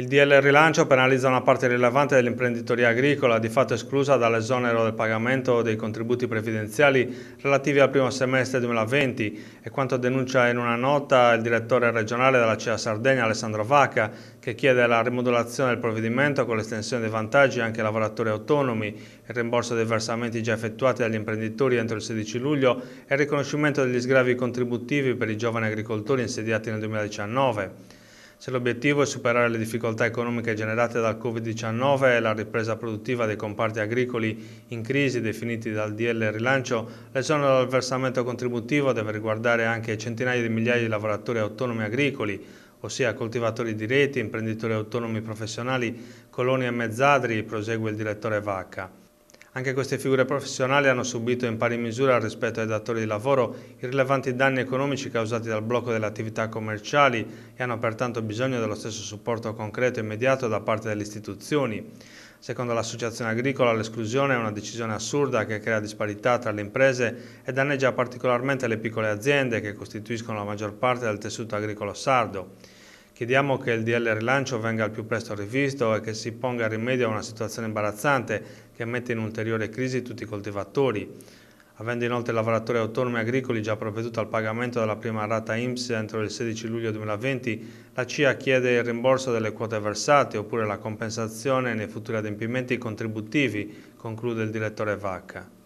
Il DL Rilancio penalizza una parte rilevante dell'imprenditoria agricola, di fatto esclusa dall'esonero del pagamento dei contributi previdenziali relativi al primo semestre 2020 e quanto denuncia in una nota il direttore regionale della CEA Sardegna Alessandro Vacca, che chiede la rimodulazione del provvedimento con l'estensione dei vantaggi anche ai lavoratori autonomi, il rimborso dei versamenti già effettuati dagli imprenditori entro il 16 luglio e il riconoscimento degli sgravi contributivi per i giovani agricoltori insediati nel 2019. Se l'obiettivo è superare le difficoltà economiche generate dal Covid-19 e la ripresa produttiva dei comparti agricoli in crisi definiti dal DL Rilancio, l'esonero dal versamento contributivo deve riguardare anche centinaia di migliaia di lavoratori autonomi agricoli, ossia coltivatori di reti, imprenditori autonomi professionali, coloni e mezzadri, prosegue il direttore Vacca. Anche queste figure professionali hanno subito in pari misura rispetto ai datori di lavoro i rilevanti danni economici causati dal blocco delle attività commerciali e hanno pertanto bisogno dello stesso supporto concreto e immediato da parte delle istituzioni. Secondo l'Associazione Agricola l'esclusione è una decisione assurda che crea disparità tra le imprese e danneggia particolarmente le piccole aziende che costituiscono la maggior parte del tessuto agricolo sardo. Chiediamo che il DL rilancio venga al più presto rivisto e che si ponga rimedio a una situazione imbarazzante che mette in ulteriore crisi tutti i coltivatori. Avendo inoltre i lavoratori autonomi agricoli già provveduto al pagamento della prima rata IMSS entro il 16 luglio 2020, la CIA chiede il rimborso delle quote versate oppure la compensazione nei futuri adempimenti contributivi, conclude il direttore Vacca.